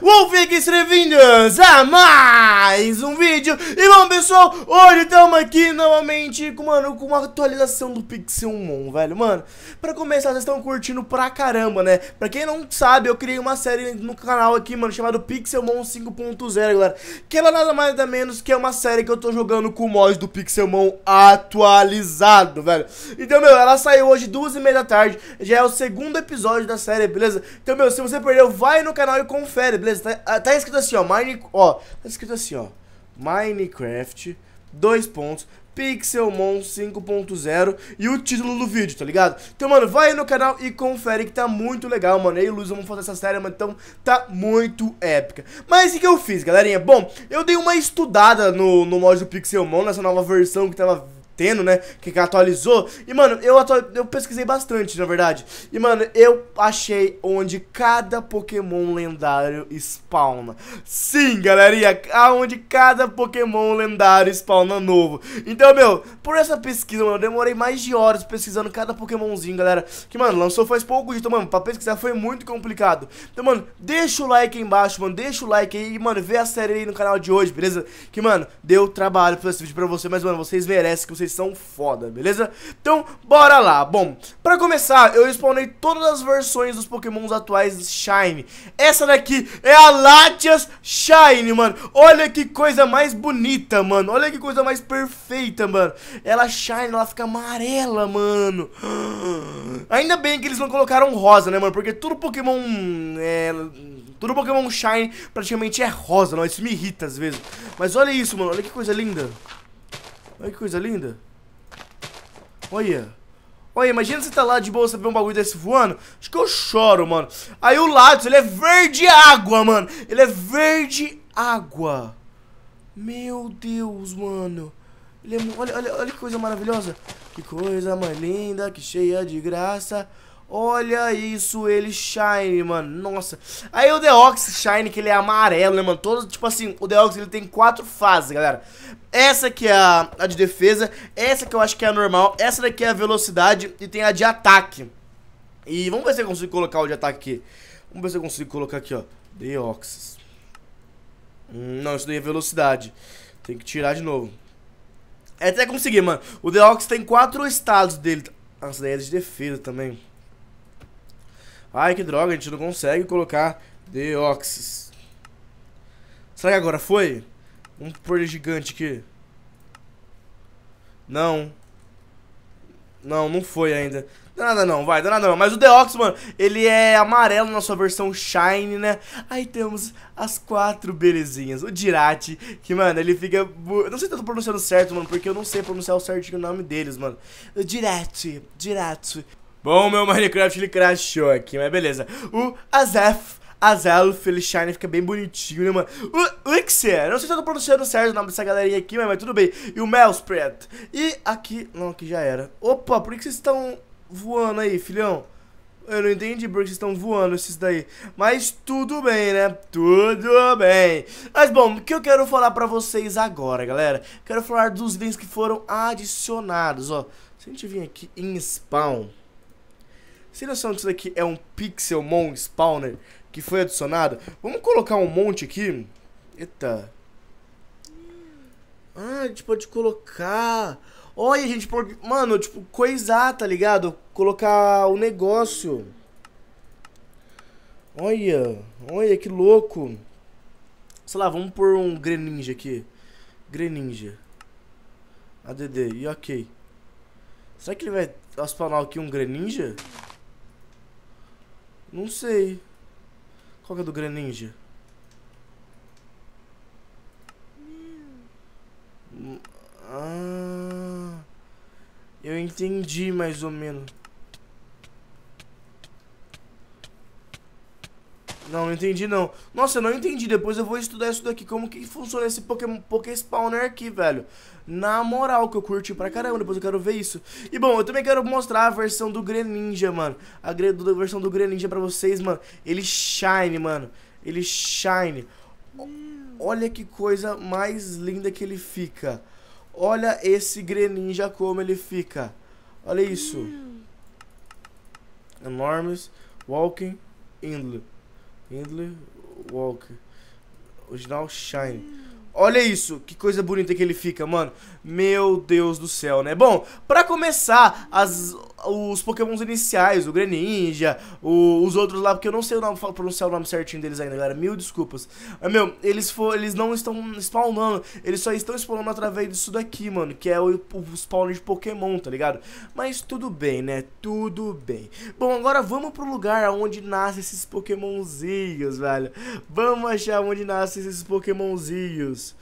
Wolfix, bem-vindos a mais um vídeo E bom pessoal, hoje estamos aqui novamente com, mano, com uma atualização do Pixelmon, velho Mano, pra começar, vocês estão curtindo pra caramba, né? Pra quem não sabe, eu criei uma série no canal aqui, mano, chamada Pixelmon 5.0, galera Que ela nada mais nada menos que é uma série que eu tô jogando com o mod do Pixelmon atualizado, velho Então, meu, ela saiu hoje duas e meia da tarde Já é o segundo episódio da série, beleza? Então, meu, se você perdeu, vai no canal e confere, beleza? beleza, tá, ah, tá escrito assim, ó, Mine, ó, tá escrito assim, ó, Minecraft, dois pontos, Pixelmon 5.0 e o título do vídeo, tá ligado? Então, mano, vai aí no canal e confere que tá muito legal, mano. aí o Luz vamos fazer essa série, mano, então tá muito épica. Mas o que eu fiz, galerinha? Bom, eu dei uma estudada no, no mod do Pixelmon, nessa nova versão que tava tendo, né? Que, atualizou. E, mano, eu, eu pesquisei bastante, na verdade. E, mano, eu achei onde cada Pokémon lendário spawna. Sim, galerinha, aonde cada Pokémon lendário spawna novo. Então, meu, por essa pesquisa, mano, eu demorei mais de horas pesquisando cada Pokémonzinho, galera. Que, mano, lançou faz pouco então, mano, pra pesquisar foi muito complicado. Então, mano, deixa o like aí embaixo, mano, deixa o like aí e, mano, vê a série aí no canal de hoje, beleza? Que, mano, deu trabalho fazer esse vídeo pra você, mas, mano, vocês merecem que vocês são foda, beleza? Então, bora lá. Bom, pra começar, eu spawnei todas as versões dos pokémons atuais Shine. Essa daqui é a Latias Shine, mano. Olha que coisa mais bonita, mano. Olha que coisa mais perfeita, mano. Ela shine, ela fica amarela, mano. Ainda bem que eles não colocaram rosa, né, mano? Porque todo Pokémon... É... Todo Pokémon Shine praticamente é rosa, não? Isso me irrita às vezes. Mas olha isso, mano. Olha que coisa linda. Olha que coisa linda. Olha. Olha, imagina você tá lá de boa, você vê um bagulho desse voando. Acho que eu choro, mano. Aí o lado, ele é verde água, mano. Ele é verde água. Meu Deus, mano. Ele é, olha, olha, olha que coisa maravilhosa. Que coisa mais linda, que cheia de graça. Olha isso, ele shine, mano. Nossa. Aí o Deoxys shine, que ele é amarelo, né, mano? Todo, tipo assim, o Deoxys ele tem quatro fases, galera. Essa que é a, a de defesa, essa que eu acho que é a normal, essa daqui é a velocidade e tem a de ataque. E vamos ver se eu consigo colocar o de ataque aqui. Vamos ver se eu consigo colocar aqui, ó. Deoxys. não, isso daí é velocidade. Tem que tirar de novo. É até conseguir, mano. O Deoxys tem quatro estados dele. Nossa, daí é de defesa também. Ai, que droga, a gente não consegue colocar Deoxys. Será que agora foi? Vamos pôr gigante aqui. Não. Não, não foi ainda. Dá nada não, vai, dá nada não. Mas o Deox, mano, ele é amarelo na sua versão Shine, né? Aí temos as quatro belezinhas. O Dirati, que, mano, ele fica... Não sei se eu tô pronunciando certo, mano, porque eu não sei pronunciar o certo o nome deles, mano. O Dirati, Dirati. Bom, meu Minecraft ele crashou aqui, mas beleza. O Azef, Azelf, ele shine, fica bem bonitinho, né, mano? O Elixir, não sei se eu tô pronunciando certo o nome dessa galerinha aqui, mas, mas tudo bem. E o Melspread E aqui, não, aqui já era. Opa, por que vocês estão voando aí, filhão? Eu não entendi porque vocês estão voando esses daí. Mas tudo bem, né? Tudo bem. Mas bom, o que eu quero falar pra vocês agora, galera? Quero falar dos itens que foram adicionados, ó. Se a gente vir aqui em spawn você noção isso daqui é um Pixelmon Spawner que foi adicionado? Vamos colocar um monte aqui. Eita. Ah, a gente pode colocar... Olha, a gente pode... Mano, tipo, coisar, tá ligado? Colocar o negócio. Olha, olha que louco. Sei lá, vamos pôr um Greninja aqui. Greninja. ADD, e ok. Será que ele vai spawnar aqui um Greninja? Não sei. Qual que é do Greninja? Hum, ah, eu entendi mais ou menos. Não, não entendi não. Nossa, eu não entendi. Depois eu vou estudar isso daqui. Como que funciona esse Pokémon Poké Spawner aqui, velho? Na moral, que eu curti pra caramba. Depois eu quero ver isso. E bom, eu também quero mostrar a versão do Greninja, mano. A, versão do Greninja pra vocês, mano. Ele shine, mano. Ele shine. Olha que coisa mais linda que ele fica. Olha esse Greninja como ele fica. Olha isso. Hum. Enormes. Walking. Inland. Handler Walk. Original Shine. Olha isso, que coisa bonita que ele fica, mano. Meu Deus do céu, né? Bom, pra começar, as os pokémons iniciais, o Greninja, o, os outros lá, porque eu não sei o nome, pronunciar o nome certinho deles ainda, galera, mil desculpas. Mas, meu, eles, for, eles não estão spawnando, eles só estão spawnando através disso daqui, mano, que é o, o de pokémon, tá ligado? Mas tudo bem, né, tudo bem. Bom, agora vamos pro lugar onde nascem esses pokémonzinhos, velho. Vamos achar onde nascem esses pokémonzinhos.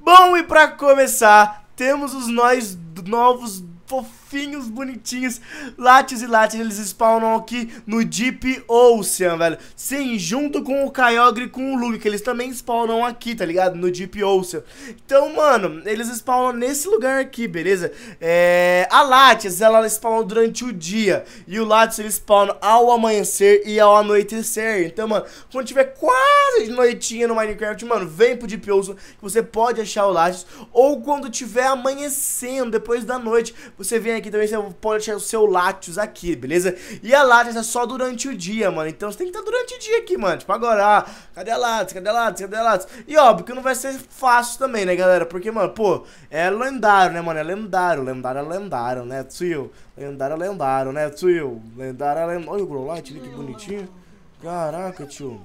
Bom, e pra começar, temos os nós novos fofos fofinhos, bonitinhos. Lattes e Lattes, eles spawnam aqui no Deep Ocean, velho. Sim, junto com o Kyogre e com o Luke, que eles também spawnam aqui, tá ligado? No Deep Ocean. Então, mano, eles spawnam nesse lugar aqui, beleza? É... A Lattes, ela spawna durante o dia. E o Lattes, ele spawna ao amanhecer e ao anoitecer. Então, mano, quando tiver quase de noitinha no Minecraft, mano, vem pro Deep Ocean, que você pode achar o Lattes. Ou quando tiver amanhecendo, depois da noite, você vem aqui aqui também você pode achar o seu Latios aqui, beleza? E a Latios é só durante o dia, mano. Então você tem que estar tá durante o dia aqui, mano. Tipo, agora, ah, cadê a Latios? Cadê a Latios? Cadê a Latios? E óbvio que não vai ser fácil também, né, galera? Porque, mano, pô, é lendário, né, mano? É lendário. Lendário é lendário, né, Tio, Lendário é lendário, né, Tio, Lendário é lendário. Olha o Grolite ali, que bonitinho. Caraca, tio.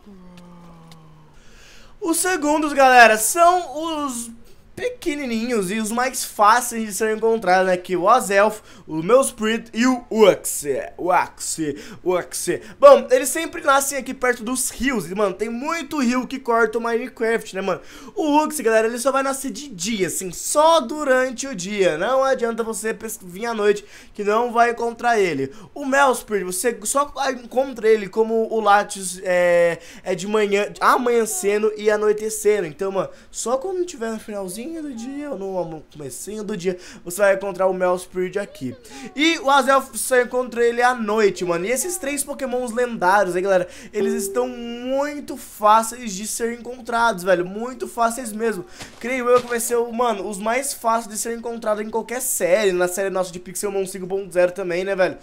Os segundos, galera, são os pequenininhos e os mais fáceis de ser encontrados aqui, que o Azelf, o Meusprit e o Uxie, Uxie, Uxie. Bom, eles sempre nascem aqui perto dos rios, e mano, tem muito rio que corta o Minecraft, né mano? O Uxie, galera, ele só vai nascer de dia, assim, só durante o dia, não adianta você vir à noite que não vai encontrar ele. O Meusprit, você só encontra ele como o Latios é, é de manhã, amanhecendo e anoitecendo, então mano, só quando tiver no finalzinho do dia ou no comecinho do dia, você vai encontrar o Melspeed aqui. E o Azelf você encontra ele à noite, mano. E esses três pokémons lendários, aí, galera, eles estão muito fáceis de ser encontrados, velho. Muito fáceis mesmo. Creio eu que vai ser, mano, os mais fáceis de ser encontrado em qualquer série. Na série nossa de Pixelmon 5.0 também, né, velho?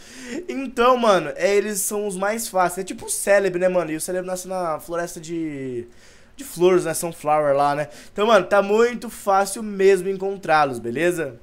Então, mano, é, eles são os mais fáceis. É tipo o Celebi né, mano? E o Celebi nasce na floresta de de flores, né? Sunflower lá, né? Então, mano, tá muito fácil mesmo encontrá-los, beleza?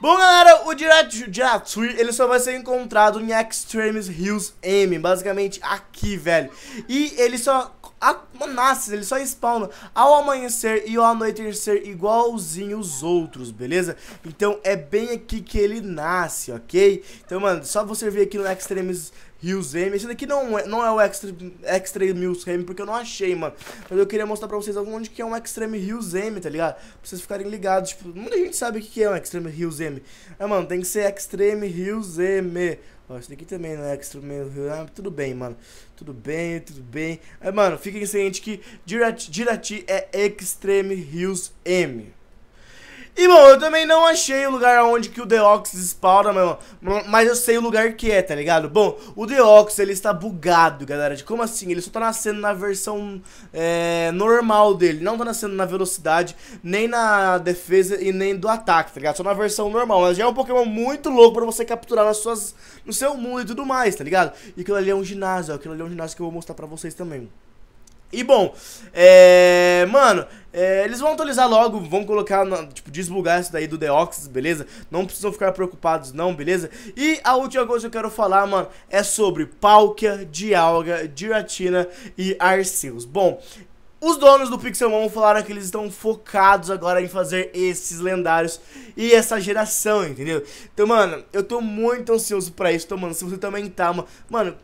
Bom, galera, o Jiratsui, ele só vai ser encontrado em Extremis Hills M, basicamente aqui, velho. E ele só a, nasce, ele só spawna ao amanhecer e ao anoitecer igualzinho os outros, beleza? Então é bem aqui que ele nasce, ok? Então, mano, só você ver aqui no Extremis Rios M. Esse daqui não é, não é o Extreme, Extreme Rios M, porque eu não achei, mano. Mas eu queria mostrar pra vocês onde que é um Extreme Rios M, tá ligado? Pra vocês ficarem ligados. Tipo, muita gente sabe o que é um Extreme Rios M. É, mano, tem que ser Extreme Rios M. Ó, esse daqui também não é Extreme Rios M. Ah, tudo bem, mano. Tudo bem, tudo bem. É, mano, fiquem cientes que Dirati, Dirati é Extreme Rios M. E, bom, eu também não achei o lugar onde que o Deoxys spawna, meu, mas eu sei o lugar que é, tá ligado? Bom, o Deoxys, ele está bugado, galera, de como assim? Ele só tá nascendo na versão é, normal dele, não tá nascendo na velocidade, nem na defesa e nem do ataque, tá ligado? Só na versão normal, mas já é um Pokémon muito louco pra você capturar nas suas, no seu mundo e tudo mais, tá ligado? E aquilo ali é um ginásio, ó, aquilo ali é um ginásio que eu vou mostrar pra vocês também. E bom, é. Mano, é, eles vão atualizar logo, vão colocar, tipo, desbugar isso daí do Deoxys, beleza? Não precisam ficar preocupados não, beleza? E a última coisa que eu quero falar, mano, é sobre Palkia, Dialga, Giratina e Arceus. Bom, os donos do Pixelmon falaram que eles estão focados agora em fazer esses lendários e essa geração, entendeu? Então, mano, eu tô muito ansioso pra isso. Então, mano, se você também tá, mano...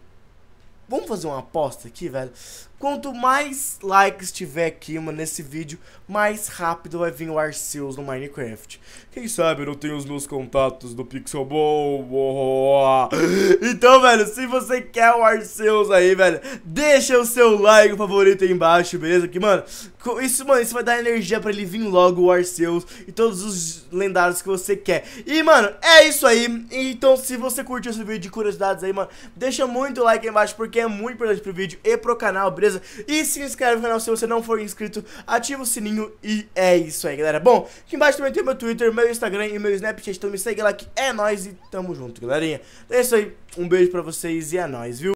Vamos fazer uma aposta aqui, velho? Quanto mais likes tiver aqui, mano, nesse vídeo, mais rápido vai vir o Arceus no Minecraft. Quem sabe eu não tenho os meus contatos do Pixelbow. Então, velho, se você quer o Arceus aí, velho, deixa o seu like favorito aí embaixo, beleza? Aqui, mano, isso, mano, isso vai dar energia pra ele vir logo o Arceus e todos os lendários que você quer. E, mano, é isso aí. Então, se você curtiu esse vídeo de curiosidades aí, mano, deixa muito like aí embaixo porque é muito importante pro vídeo e pro canal, beleza? beleza? E se inscreve no canal se você não for inscrito, ativa o sininho e é isso aí, galera. Bom, aqui embaixo também tem meu Twitter, meu Instagram e meu Snapchat, então me segue lá que é nóis e tamo junto, galerinha. Então é isso aí, um beijo pra vocês e é nóis, viu?